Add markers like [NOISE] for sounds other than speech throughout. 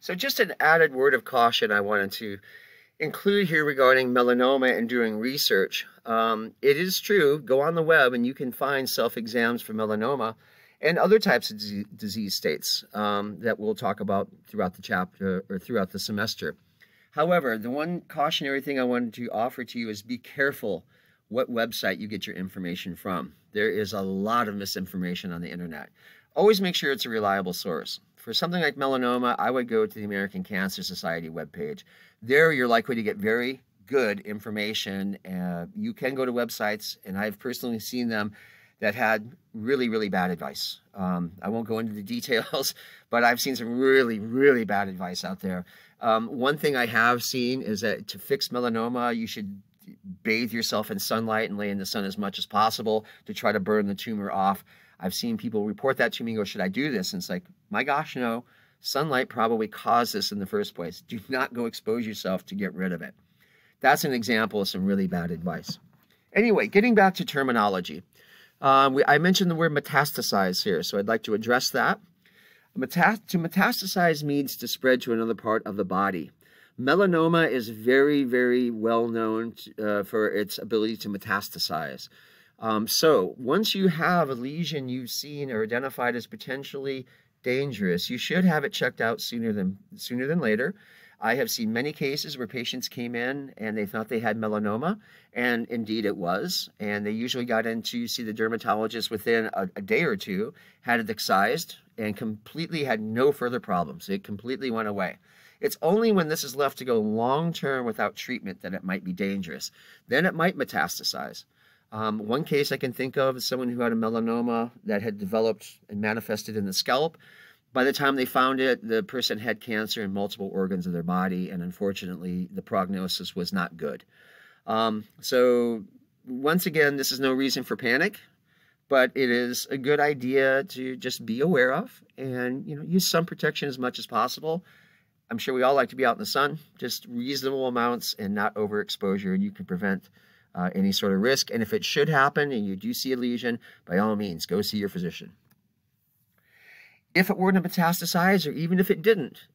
So just an added word of caution I wanted to include here regarding melanoma and doing research. Um, it is true, go on the web and you can find self-exams for melanoma and other types of disease states um, that we'll talk about throughout the chapter or throughout the semester. However, the one cautionary thing I wanted to offer to you is be careful what website you get your information from. There is a lot of misinformation on the internet. Always make sure it's a reliable source. For something like melanoma, I would go to the American Cancer Society webpage. There, you're likely to get very good information. Uh, you can go to websites, and I've personally seen them that had really, really bad advice. Um, I won't go into the [LAUGHS] details, but I've seen some really, really bad advice out there. Um, one thing I have seen is that to fix melanoma, you should bathe yourself in sunlight and lay in the sun as much as possible to try to burn the tumor off. I've seen people report that to me and go, Should I do this? And it's like, My gosh, no. Sunlight probably caused this in the first place. Do [LAUGHS] not go expose yourself to get rid of it. That's an example of some really bad advice. Anyway, getting back to terminology, um, we, I mentioned the word metastasize here, so I'd like to address that. Metas to metastasize means to spread to another part of the body. Melanoma is very, very well known uh, for its ability to metastasize. Um, so once you have a lesion you've seen or identified as potentially dangerous, you should have it checked out sooner than sooner than later. I have seen many cases where patients came in and they thought they had melanoma, and indeed it was. And they usually got in to see the dermatologist within a, a day or two, had it excised, and completely had no further problems. It completely went away. It's only when this is left to go long term without treatment that it might be dangerous. Then it might metastasize. Um, one case I can think of is someone who had a melanoma that had developed and manifested in the scalp. By the time they found it, the person had cancer in multiple organs of their body, and unfortunately, the prognosis was not good. Um, so, once again, this is no reason for panic, but it is a good idea to just be aware of and you know use some protection as much as possible. I'm sure we all like to be out in the sun, just reasonable amounts and not overexposure, and you can prevent uh, any sort of risk. And if it should happen and you do see a lesion, by all means, go see your physician. If it were to metastasize, or even if it didn't,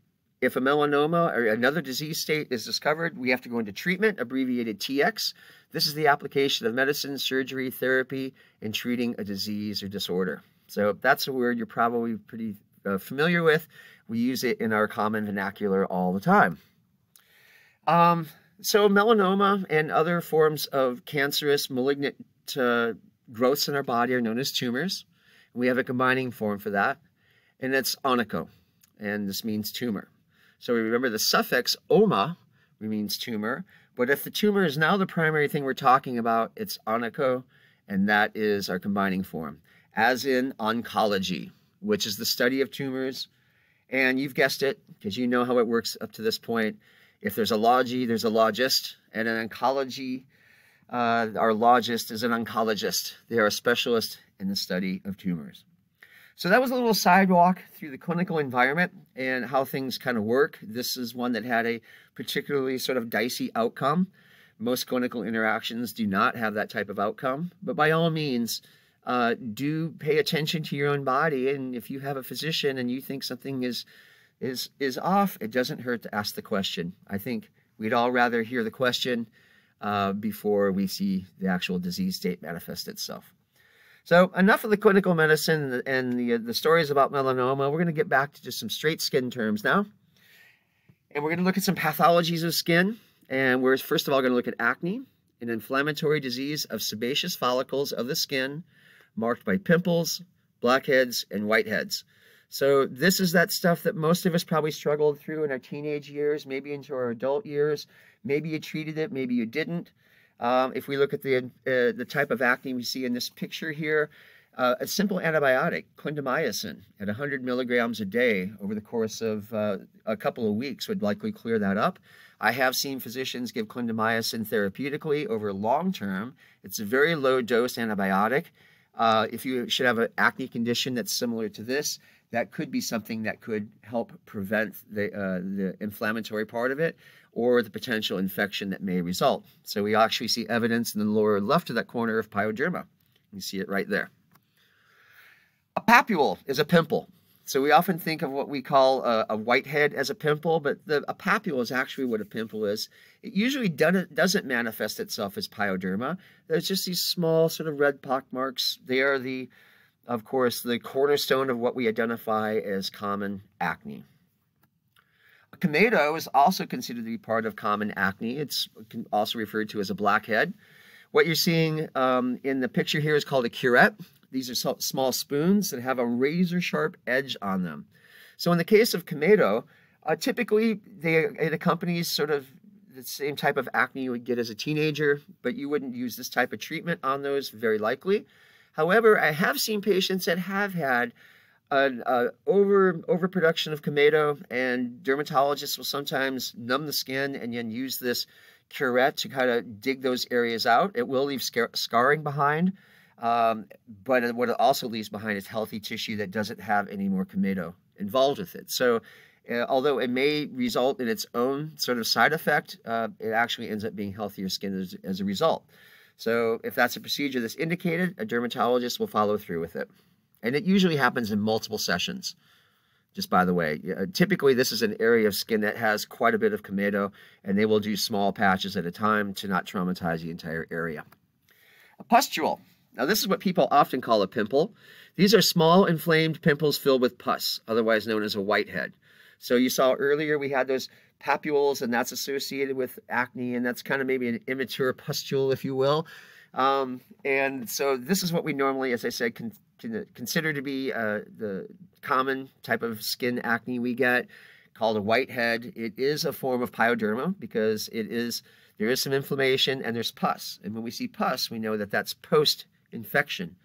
if a melanoma or another disease state is discovered, we have to go into treatment, abbreviated TX. This is the application of medicine, surgery, therapy in treating a disease or disorder. So that's a word you're probably pretty uh, familiar with. We use it in our common vernacular all the time. Um, so, melanoma and other forms of cancerous malignant uh, growths in our body are known as tumors. We have a combining form for that, and it's onico, and this means tumor. So we remember the suffix oma means tumor, but if the tumor is now the primary thing we're talking about, it's onico, and that is our combining form, as in oncology, which is the study of tumors. And you've guessed it, because you know how it works up to this point. If there's a logy, there's a logist, and an oncology, uh, our logist is an oncologist. They are a specialist in the study of tumors. So that was a little sidewalk through the clinical environment and how things kind of work. This is one that had a particularly sort of dicey outcome. Most clinical interactions do not have that type of outcome, but by all means, uh, do pay attention to your own body. And if you have a physician and you think something is is is off, it doesn't hurt to ask the question. I think we'd all rather hear the question uh, before we see the actual disease state manifest itself. So enough of the clinical medicine and the, and the, uh, the stories about melanoma. We're going to get back to just some straight skin terms now. And we're going to look at some pathologies of skin. And we're first of all going to look at acne, an inflammatory disease of sebaceous follicles of the skin marked by pimples, blackheads, and whiteheads. So this is that stuff that most of us probably struggled through in our teenage years, maybe into our adult years. Maybe you treated it, maybe you didn't. Um, if we look at the, uh, the type of acne we see in this picture here, uh, a simple antibiotic, clindamycin, at 100 milligrams a day over the course of uh, a couple of weeks would likely clear that up. I have seen physicians give clindamycin therapeutically over long term. It's a very low dose antibiotic. Uh, if you should have an acne condition that's similar to this, that could be something that could help prevent the, uh, the inflammatory part of it or the potential infection that may result. So we actually see evidence in the lower left of that corner of pyoderma. You see it right there. A papule is a pimple. So we often think of what we call a, uh, a whitehead as a pimple, but the, a papule is actually what a pimple is. It usually doesn't, doesn't manifest itself as pyoderma. There's just these small sort of red pock marks. They are the of course, the cornerstone of what we identify as common acne. Kamado is also considered to be part of common acne. It's also referred to as a blackhead. What you're seeing um, in the picture here is called a curette. These are small spoons that have a razor sharp edge on them. So in the case of Kamado, uh, typically they, it accompanies sort of the same type of acne you would get as a teenager, but you wouldn't use this type of treatment on those very likely. However, I have seen patients that have had an uh, over overproduction of comedo, and dermatologists will sometimes numb the skin and then use this curette to kind of dig those areas out. It will leave scar scarring behind, um, but what it also leaves behind is healthy tissue that doesn't have any more comedo involved with it. So, uh, although it may result in its own sort of side effect, uh, it actually ends up being healthier skin as, as a result. So if that's a procedure that's indicated, a dermatologist will follow through with it. And it usually happens in multiple sessions. Just by the way, uh, typically this is an area of skin that has quite a bit of comedo, and they will do small patches at a time to not traumatize the entire area. A pustule. Now, this is what people often call a pimple. These are small inflamed pimples filled with pus, otherwise known as a whitehead. So you saw earlier we had those papules, and that's associated with acne, and that's kind of maybe an immature pustule, if you will. Um, and so this is what we normally, as I said, consider to be uh, the common type of skin acne we get called a whitehead. It is a form of pyoderma because it is there is some inflammation and there's pus. And when we see pus, we know that that's post-infection.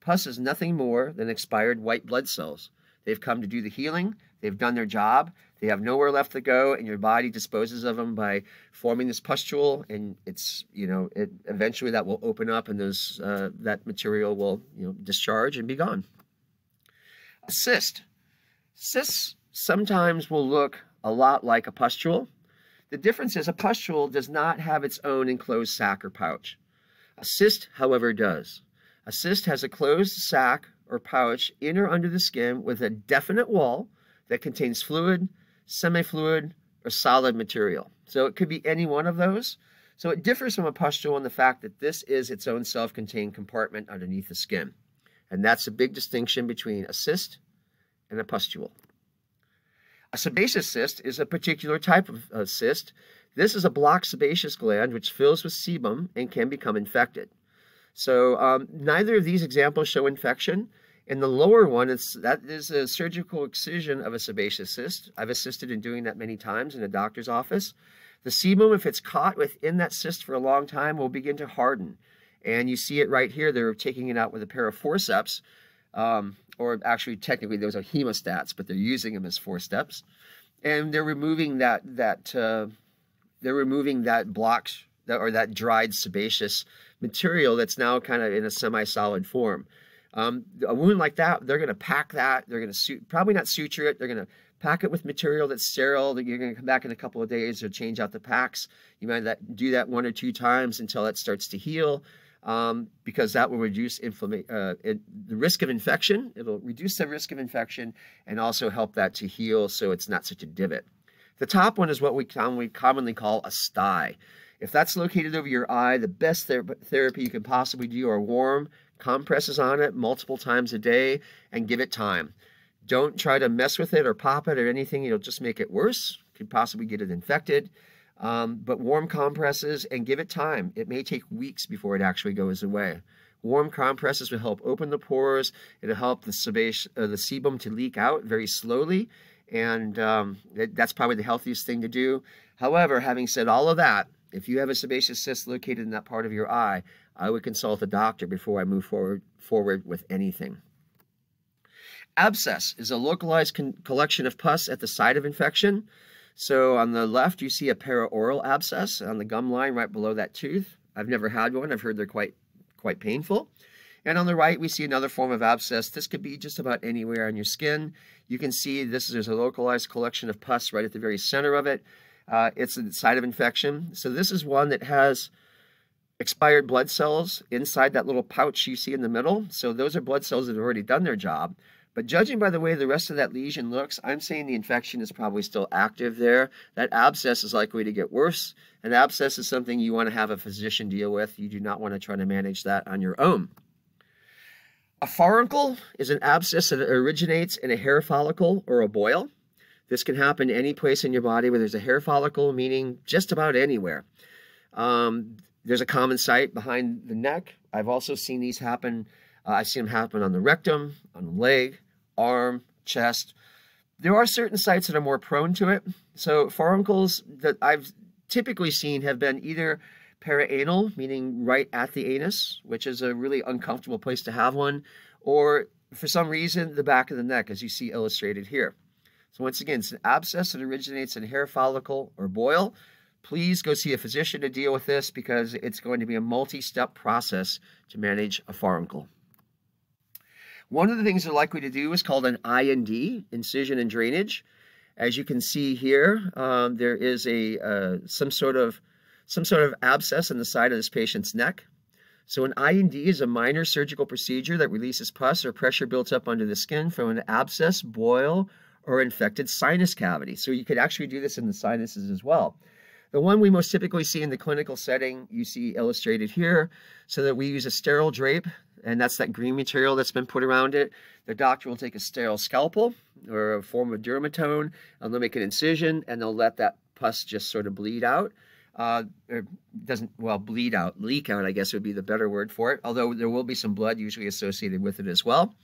Pus is nothing more than expired white blood cells. They've come to do the healing. They've done their job. They have nowhere left to go, and your body disposes of them by forming this pustule, and it's you know it eventually that will open up, and those uh, that material will you know discharge and be gone. A cyst, cysts sometimes will look a lot like a pustule. The difference is a pustule does not have its own enclosed sac or pouch. A cyst, however, does. A cyst has a closed sac or pouch in or under the skin with a definite wall that contains fluid, semi-fluid, or solid material. So it could be any one of those. So it differs from a pustule in the fact that this is its own self-contained compartment underneath the skin. And that's a big distinction between a cyst and a pustule. A sebaceous cyst is a particular type of uh, cyst. This is a blocked sebaceous gland which fills with sebum and can become infected. So um, neither of these examples show infection, in the lower one, it's that is a surgical excision of a sebaceous cyst. I've assisted in doing that many times in a doctor's office. The sebum, if it's caught within that cyst for a long time, will begin to harden. And you see it right here. They're taking it out with a pair of forceps, um, or actually technically those are hemostats, but they're using them as forceps. And they're removing that that uh, they're removing that blocked or that dried sebaceous material that's now kind of in a semi-solid form. Um, a wound like that, they're going to pack that. They're going to probably not suture it. They're going to pack it with material that's sterile that you're going to come back in a couple of days or change out the packs. You might that, do that one or two times until it starts to heal um, because that will reduce inflammation, uh, the risk of infection. It'll reduce the risk of infection and also help that to heal so it's not such a divot. The top one is what we commonly call a sty. If that's located over your eye, the best ther therapy you can possibly do are warm compresses on it multiple times a day and give it time. Don't try to mess with it or pop it or anything. It'll just make it worse. Could possibly get it infected. Um, but warm compresses and give it time. It may take weeks before it actually goes away. Warm compresses will help open the pores. It'll help the, sebation, uh, the sebum to leak out very slowly. And um, it, that's probably the healthiest thing to do. However, having said all of that, if you have a sebaceous cyst located in that part of your eye, I would consult a doctor before I move forward, forward with anything. Abscess is a localized collection of pus at the site of infection. So on the left, you see a perioral abscess on the gum line right below that tooth. I've never had one. I've heard they're quite, quite painful. And on the right, we see another form of abscess. This could be just about anywhere on your skin. You can see this is a localized collection of pus right at the very center of it. Uh, it's a site of infection. So this is one that has expired blood cells inside that little pouch you see in the middle. So those are blood cells that have already done their job. But judging by the way the rest of that lesion looks, I'm saying the infection is probably still active there. That abscess is likely to get worse. An abscess is something you want to have a physician deal with. You do not want to try to manage that on your own. A faruncle is an abscess that originates in a hair follicle or a boil. This can happen any place in your body where there's a hair follicle, meaning just about anywhere. Um, there's a common site behind the neck. I've also seen these happen. Uh, I've seen them happen on the rectum, on the leg, arm, chest. There are certain sites that are more prone to it. So furuncles that I've typically seen have been either perianal, meaning right at the anus, which is a really uncomfortable place to have one, or for some reason, the back of the neck, as you see illustrated here. So once again, it's an abscess that originates in hair follicle or boil. Please go see a physician to deal with this because it's going to be a multi-step process to manage a faruncle. One of the things they're likely to do is called an IND, incision and drainage. As you can see here, um, there is a uh, some sort of some sort of abscess on the side of this patient's neck. So an IND is a minor surgical procedure that releases pus or pressure built up under the skin from an abscess, boil, or infected sinus cavity. So you could actually do this in the sinuses as well. The one we most typically see in the clinical setting, you see illustrated here, so that we use a sterile drape, and that's that green material that's been put around it. The doctor will take a sterile scalpel or a form of dermatone, and they'll make an incision, and they'll let that pus just sort of bleed out. Uh, doesn't, well, bleed out, leak out, I guess would be the better word for it, although there will be some blood usually associated with it as well.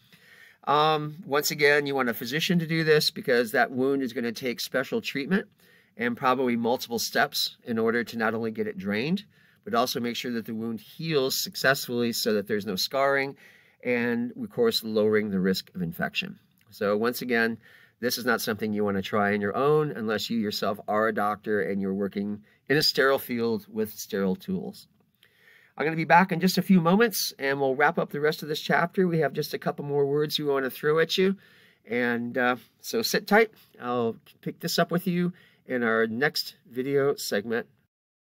Um, once again, you want a physician to do this because that wound is going to take special treatment and probably multiple steps in order to not only get it drained, but also make sure that the wound heals successfully so that there's no scarring and, of course, lowering the risk of infection. So, once again, this is not something you want to try on your own unless you yourself are a doctor and you're working in a sterile field with sterile tools. I'm going to be back in just a few moments and we'll wrap up the rest of this chapter. We have just a couple more words we want to throw at you. And uh, so sit tight. I'll pick this up with you in our next video segment